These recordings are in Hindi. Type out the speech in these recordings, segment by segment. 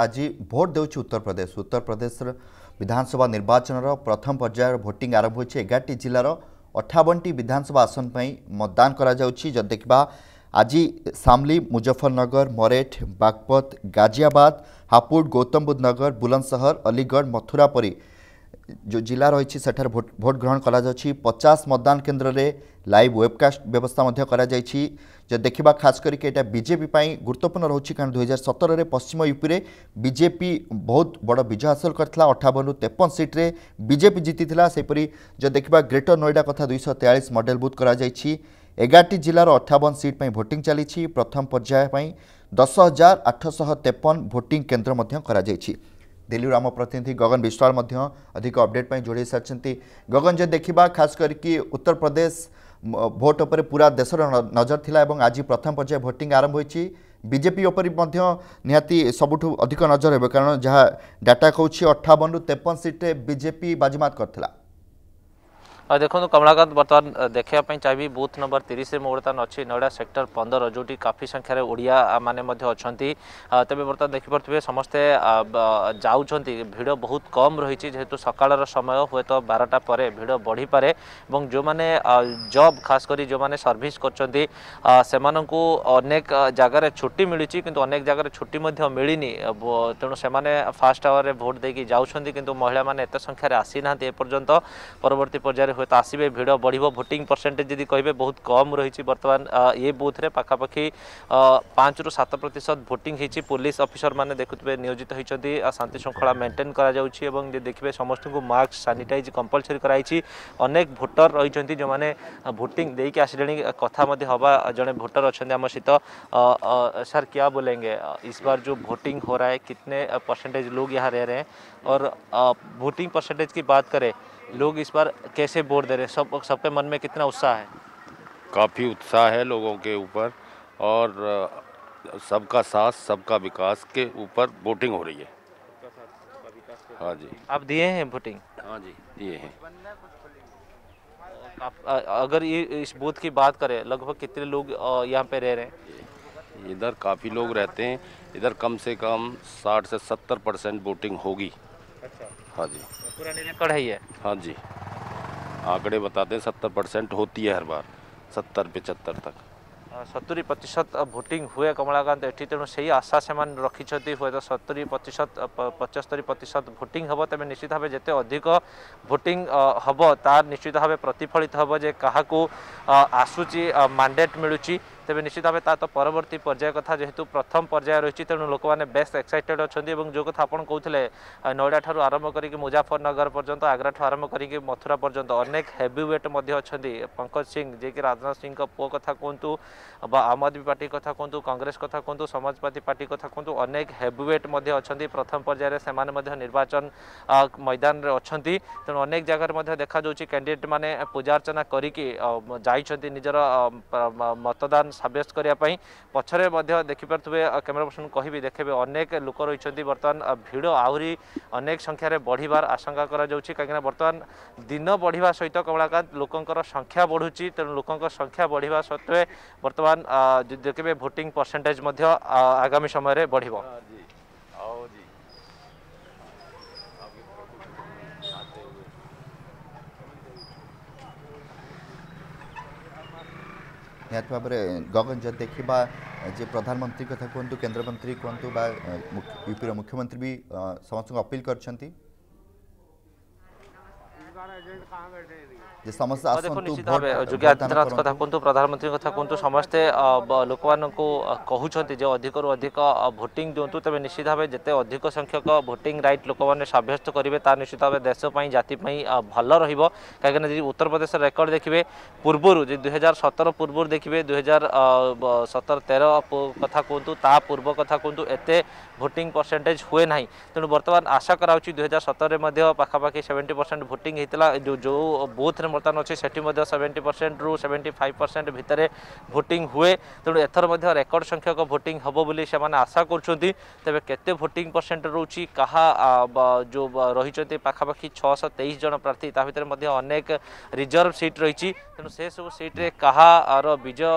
आज भोट दे उत्तर प्रदेश उत्तर प्रदेश विधानसभा निर्वाचन प्रथम पर्यायर भोटिङ आरंभ हुन्छ एघार जिल्लार अठावनटी विधानसभा आसन पनि मतदान गराउँछ देखा आज सामली मुजफ्फरनगर मरेठ बागपत गाजियाबाद हापुड़ गौतम बुद्ध नगर बुलंदसहर अलीगढ़ मथुरा परी जो जिला रही भोट ग्रहण करा पचास मतदान केन्द्र में लाइव वेबकास्ट व्यवस्था करा देखा खास करके यहाँ बीजेपी गुरुत्वपूर्ण रोचे कारण दुई हजार सतर में पश्चिम यूपी में बीजेपी बहुत बड़ विजय हासिल करता अठावन रु तेपन सीट्रे बीजेपी जीती सेपरी जो देखा ग्रेटर नोएडा कथा दुईश तेयालीस मडेल बुथ कर एगार जिलार अठावन सीट पर भोट चली प्रथम पर्याय दस हजार आठशह तेपन भोटिंग केन्द्र कर દિલ્હીରୁ આમ પ્રતિનિધિ ગગન ବିଶ୍ୱାଳ ମଧ୍ୟ ଅଧିକ ଅପଡେଟ୍ ପାଇଁ ଯୋଡ଼େଇ ସାରିଛନ୍ତି ଗଗନ ଯଦି ଦେଖିବା ଖାସ୍ କରିକି ଉତ୍ତରପ୍ରଦେଶ ଭୋଟ୍ ଉପରେ ପୁରା ଦେଶର ନଜର ଥିଲା ଏବଂ ଆଜି ପ୍ରଥମ ପର୍ଯ୍ୟାୟ ଭୋଟିଂ ଆରମ୍ଭ ହୋଇଛି ବିଜେପି ଉପରେ ମଧ୍ୟ ନିହାତି ସବୁଠୁ ଅଧିକ ନଜର ହେବ କାରଣ ଯାହା ଡାଟା କହୁଛି ଅଠାବନରୁ ତେପନ ସିଟ୍ରେ ବିଜେପି ବାଜିମାତ କରିଥିଲା आ देखो कमलाकांत बर्तमान देखापी चाहिए बूथ नंबर तीस बर्तमान अच्छी नोएडा सेक्टर पंदर जो काफी संख्यार ओडिया मैंने अच्छा तेज बर्तमान देखिपे समस्ते जाड़ बहुत कम रही जेहेतु सकालर समय हूँ तो बारटा पर भिड़ बढ़ी पारे जो मैंने जब खासकर जो मैंने सर्विस करनेक जगार छुट्टी मिली किनेक छुट्टी मिलनी तेणु से फास्ट आवर में भोट जाऊँ कि महिला मैंने संख्यार आसी नपर्यंत परवर्त पर्यायर हूँ तो आसवे भिड़ बढ़ भोट परसेंटेज जी कहे बहुत कम रही बर्तमान ये बूथ में पखापाखि पाँच रु सात प्रतिशत भोट होती पुलिस अफिसर मैंने देखुए नियोजित होती शांति श्रृंखला मेन्टेन कर देखिए समस्त को मास्क सानिटाइज कंपलसरी कराई भोटर रही जो मैंने भोटिंग देक आस कथा हवा जड़े भोटर अच्छा आम सहित सर क्या बोलेंगे इस बार जो भोटिंग हो रहा है कितने परसेंटेज लोग यहाँ रह रहे हैं और भोटिंग परसेंटेज की बात करें लोग इस बार कैसे वोट दे रहे हैं सब सबके मन में कितना उत्साह है काफ़ी उत्साह है लोगों के ऊपर और सबका साथ सबका विकास के ऊपर वोटिंग हो रही है हाँ जी आप दिए हैं वोटिंग हाँ जी दिए हैं आप अगर ये इस बूथ की बात करें लगभग कितने लोग यहाँ पे रह रहे हैं इधर काफ़ी लोग रहते हैं इधर कम से कम 60 से 70 परसेंट वोटिंग होगी अच्छा हाँ जी पुरानी रिकॉर्ड है हाँ जी आंकड़े बता दें सत्तर परसेंट होती है हर बार सत्तर पचहत्तर तक सतुरी प्रतिशत भोटिंग हुए कमलाकांत एटी तेणु से ही आशा से रखिंट हुए तो सतुरी प्रतिशत पचस्तरी प्रतिशत भोटिंग हम तेज निश्चित भाव जिते अधिक भोटिंग हम तार निश्चित भाव प्रतिफलित हे जे क्या आसूची मैंडेट मिलूँ তবে নিশ্চিত ভাবে তা তো পরবর্তী পর্যায়ের কথা যেহেতু প্রথম পর্যায় রয়েছে তেমন লোক মানে বেশ এক্সাইটেড অনেক এবং যে কথা আপনার কৌলে নয়ডা ঠার আরম্ভ করি মুজাফরনগর পর্যন্ত আগ্রা ঠার আরম্ভ করি মথুরা পর্যন্ত অনেক হেভি ওয়েট অনেক পঙ্কজ সিং যে কি রাজনাথ সিং পুয় কথা কুহতু বা আম আদমি পার্টি কথা কুহতু কংগ্রেস কথা কুহতু সমাজবাদী পার্টি কথা কুহতু অনেক হেভি ওয়েট মধ্যে অনেক প্রথম পর্যায়ে সে নির্বাচন ময়দান অনেক তেমন অনেক জায়গার দেখা যাচ্ছে ক্যান্ডিডেট মানে পূজা অর্চনা করি যাই নিজের মতদান সাব্যস্ত করা পছরে দেখিপারে ক্যামেরা পর্সন কহবি দেখবে অনেক লোক রয়েছেন বর্তমান ভিড় আহরি অনেক সংখ্যার বড়িবার আশঙ্কা করা যাচ্ছে কিনা বর্তমান দিন বড়া সহ কমলাকান্ত লোকর সংখ্যা বড়ুচি তেমন লোক সংখ্যা বড়া সত্ত্বে বর্তমান দেখবে ভোটিং পরসেন্টেজ আগামী সময়ের বড় ନିହାତି ଭାବରେ ଗଗନ ଯଦି ଦେଖିବା ଯେ ପ୍ରଧାନମନ୍ତ୍ରୀ କଥା କୁହନ୍ତୁ କେନ୍ଦ୍ରମନ୍ତ୍ରୀ କୁହନ୍ତୁ ବା ୟୁପିର ମୁଖ୍ୟମନ୍ତ୍ରୀ ବି ସମସ୍ତଙ୍କୁ ଅପିଲ୍ କରିଛନ୍ତି যে ସମସ୍ତେ ଆସନ୍ତୁ ନିଶ୍ଚିତ ଭାବେ ଯୋଗୀ ଆଦିତ୍ୟନାଥ କଥା କୁହନ୍ତୁ ପ୍ରଧାନମନ୍ତ୍ରୀଙ୍କ କଥା କୁହନ୍ତୁ ସମସ୍ତେ ଲୋକମାନଙ୍କୁ କହୁଛନ୍ତି ଯେ ଅଧିକରୁ ଅଧିକ ଭୋଟିଂ ଦିଅନ୍ତୁ ତେବେ ନିଶ୍ଚିତ ଭାବେ ଯେତେ ଅଧିକ ସଂଖ୍ୟକ ଭୋଟିଂ ରାଇଟ୍ ଲୋକମାନେ ସାବ୍ୟସ୍ତ କରିବେ ତାହା ନିଶ୍ଚିତ ଭାବେ ଦେଶ ପାଇଁ ଜାତି ପାଇଁ ଭଲ ରହିବ କାହିଁକିନା ଯଦି ଉତ୍ତରପ୍ରଦେଶର ରେକର୍ଡ ଦେଖିବେ ପୂର୍ବରୁ ଯଦି ଦୁଇହଜାର ସତର ପୂର୍ବରୁ ଦେଖିବେ ଦୁଇହଜାର ସତର ତେର କଥା କୁହନ୍ତୁ ତା ପୂର୍ବ କଥା କୁହନ୍ତୁ ଏତେ ଭୋଟିଂ ପରସେଣ୍ଟେଜ୍ ହୁଏ ନାହିଁ ତେଣୁ ବର୍ତ୍ତମାନ ଆଶା କରାହେଉଛି ଦୁଇହଜାର ସତରରେ ମଧ୍ୟ ପାଖାପାଖି ସେଭେଣ୍ଟି ପରସେଣ୍ଟ ଭୋଟିଂ ହୋଇଥିଲା ହେଲା ଯେଉଁ ବୁଥରେ ବର୍ତ୍ତମାନ ଅଛି ସେଠି ମଧ୍ୟ ସେଭେଣ୍ଟି ପରସେଣ୍ଟରୁ ସେଭେଣ୍ଟି ଫାଇଭ୍ ପରସେଣ୍ଟ ଭିତରେ ଭୋଟିଂ ହୁଏ ତେଣୁ ଏଥର ମଧ୍ୟ ରେକର୍ଡ ସଂଖ୍ୟକ ଭୋଟିଂ ହେବ ବୋଲି ସେମାନେ ଆଶା କରୁଛନ୍ତି ତେବେ କେତେ ଭୋଟିଂ ପରସେଣ୍ଟ ରହୁଛି କାହା ଯେଉଁ ରହିଛନ୍ତି ପାଖାପାଖି ଛଅଶହ ତେଇଶ ଜଣ ପ୍ରାର୍ଥୀ ତା ଭିତରେ ମଧ୍ୟ ଅନେକ ରିଜର୍ଭ ସିଟ୍ ରହିଛି ତେଣୁ ସେସବୁ ସିଟ୍ରେ କାହାର ବିଜୟ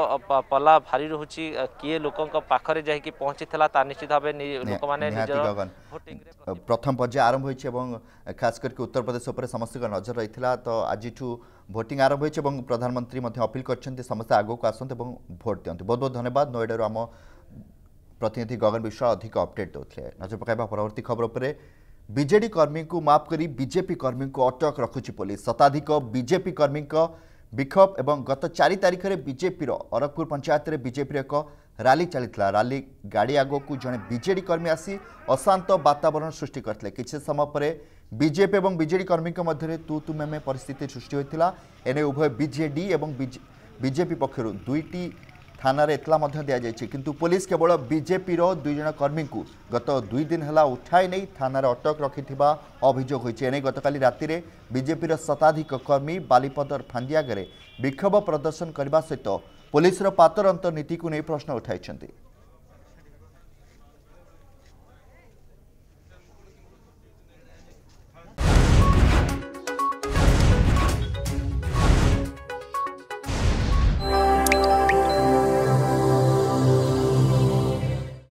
ପଲା ଭାରି ରହୁଛି କିଏ ଲୋକଙ୍କ ପାଖରେ ଯାଇକି ପହଞ୍ଚିଥିଲା ତା ନିଶ୍ଚିତ ଭାବେ ଲୋକମାନେ ପ୍ରଥମ ପର୍ଯ୍ୟାୟ ଆରମ୍ଭ ହୋଇଛି ଏବଂ এবং କରିକି ଉତ୍ତରପ୍ରଦେଶ ଉପରେ ସମସ୍ତଙ୍କ ନଜର रही तो आज ভোটিং আরম্ভ হয়েছে এবং প্রধানমন্ত্রী মধ্যে অপিল করছেন সমস্ত আগুক আসুন এবং ভোট দিও বহুত বহুত ধন্যবাদ নোয়েডার আম প্রতিনিধি গগন বিশ্বাল অধিক অপডেট দেউলে নজর পকাইবা পরবর্তী খবর উপরে বিজেডি কর্মী মাপ করে বিজেপি কর্মী অটক রাখুছি পুলিশ শতাধিক বিজেপি কর্মী বিক্ষোভ এবং গত চারি তারিখে বিজেপির অরকপুর পঞ্চায়েতের বিজেপির এক ରାଲି ଚାଲିଥିଲା ରାଲି ଗାଡ଼ି ଆଗକୁ ଜଣେ ବିଜେଡି କର୍ମୀ ଆସି ଅଶାନ୍ତ ବାତାବରଣ ସୃଷ୍ଟି କରିଥିଲେ କିଛି ସମୟ ପରେ ବିଜେପି ଏବଂ ବିଜେଡି କର୍ମୀଙ୍କ ମଧ୍ୟରେ ତୁ ତୁ ମେମେ ପରିସ୍ଥିତି ସୃଷ୍ଟି ହୋଇଥିଲା ଏନେ ଉଭୟ ବିଜେଡି ଏବଂ ବିଜେପି ପକ୍ଷରୁ ଦୁଇଟି থানার এতলা দিয়েছে কিন্তু পুলিশ কেবল বিজেপির দুইজন কর্মী গত দুই দিন হল উঠাই নেই থানার অটক রক্ষি অভিযোগ হয়েছে এনে গতকাল রাতে বিজেপির শতাধিক কর্মী বালিপদর ফাঁদি আগে বিক্ষোভ প্রদর্শন করা সহ ପୋଲିସର ପାତରନ୍ତ ନୀତିକୁ ନେଇ ପ୍ରଶ୍ନ ଉଠାଇଛନ୍ତି